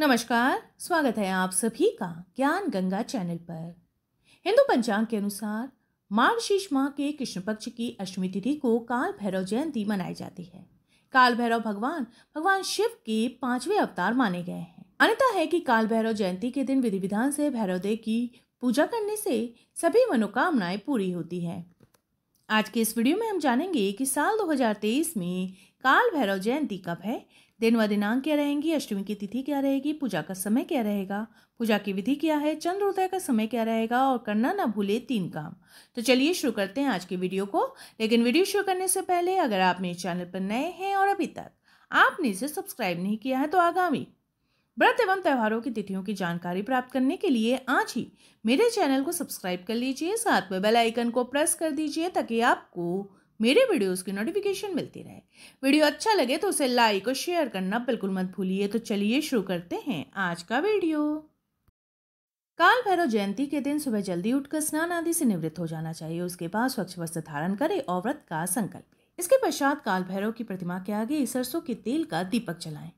नमस्कार स्वागत है आप सभी का ज्ञान गंगा चैनल पर हिंदू पंचांग के अनुसार मार्गशीर्ष माह के कृष्ण पक्ष की अष्टमी तिथि को काल भैरव जयंती मनाई जाती है काल भैरव भगवान भगवान शिव के पांचवे अवतार माने गए हैं अन्यथा है कि काल भैरव जयंती के दिन विधि विधान से भैरव देव की पूजा करने से सभी मनोकामनाएं पूरी होती है आज के इस वीडियो में हम जानेंगे कि साल 2023 में काल भैरव जयंती कब है दिन व दिनांक क्या रहेंगी अष्टमी की तिथि क्या रहेगी पूजा का समय क्या रहेगा पूजा की विधि क्या है चंद्रोदय का समय क्या रहेगा और करना ना भूले तीन काम तो चलिए शुरू करते हैं आज के वीडियो को लेकिन वीडियो शुरू करने से पहले अगर आप मेरे चैनल पर नए हैं और अभी तक आपने इसे सब्सक्राइब नहीं किया है तो आगामी व्रत एवं त्यौहारों की तिथियों की जानकारी प्राप्त करने के लिए आज ही मेरे चैनल को सब्सक्राइब कर लीजिए साथ में बेल आइकन को प्रेस कर दीजिए ताकि आपको मेरे वीडियोस की नोटिफिकेशन मिलती रहे वीडियो अच्छा लगे तो उसे लाइक और शेयर करना बिल्कुल मत भूलिए तो चलिए शुरू करते हैं आज का वीडियो काल भैरव जयंती के दिन सुबह जल्दी उठकर स्नान आदि से निवृत्त हो जाना चाहिए उसके बाद स्वच्छ वस्त्र धारण करें और व्रत का संकल्प लें इसके पश्चात काल भैरव की प्रतिमा के आगे सरसों के तेल का दीपक जलाएं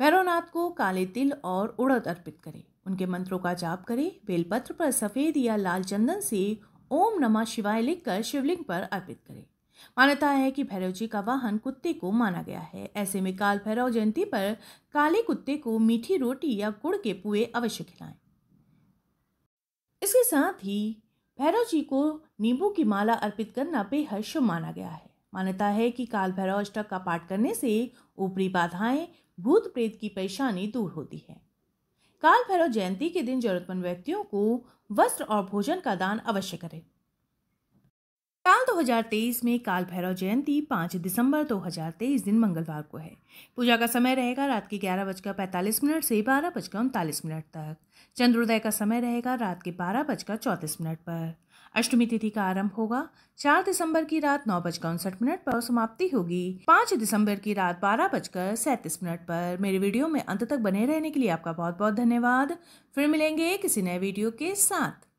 भैरवनाथ को काले तिल और उड़द अर्पित करें उनके मंत्रों का जाप करें बेलपत्र पर सफ़ेद या लाल चंदन से ओम नमः शिवाय लिखकर शिवलिंग पर अर्पित करें मान्यता है कि भैरव जी का वाहन कुत्ते को माना गया है ऐसे में काल भैरव जयंती पर काले कुत्ते को मीठी रोटी या गुड़ के पुए अवश्य खिलाएं इसके साथ ही भैरव जी को नींबू की माला अर्पित करना बेहद शुभ माना गया है मान्यता है कि काल भैरव अष्टक का पाठ करने से ऊपरी बाधाएं भूत प्रेत की परेशानी दूर होती है काल भैरव जयंती के दिन जरूरतमंद व्यक्तियों को वस्त्र और भोजन का दान अवश्य करें साल 2023 में काल भैरव जयंती 5 दिसंबर 2023 दिन मंगलवार को है पूजा का समय रहेगा रात के ग्यारह बजकर पैंतालीस मिनट से बारह बजकर उनतालीस मिनट तक चंद्रोदय का समय रहेगा रात के बारह बजकर चौंतीस मिनट पर अष्टमी तिथि का आरंभ होगा चार दिसंबर की रात नौ बजकर उनसठ मिनट पर समाप्ति होगी पाँच दिसंबर की रात बारह बजकर सैंतीस मिनट पर मेरे वीडियो में अंत तक बने रहने के लिए आपका बहुत बहुत धन्यवाद फिर मिलेंगे किसी नए वीडियो के साथ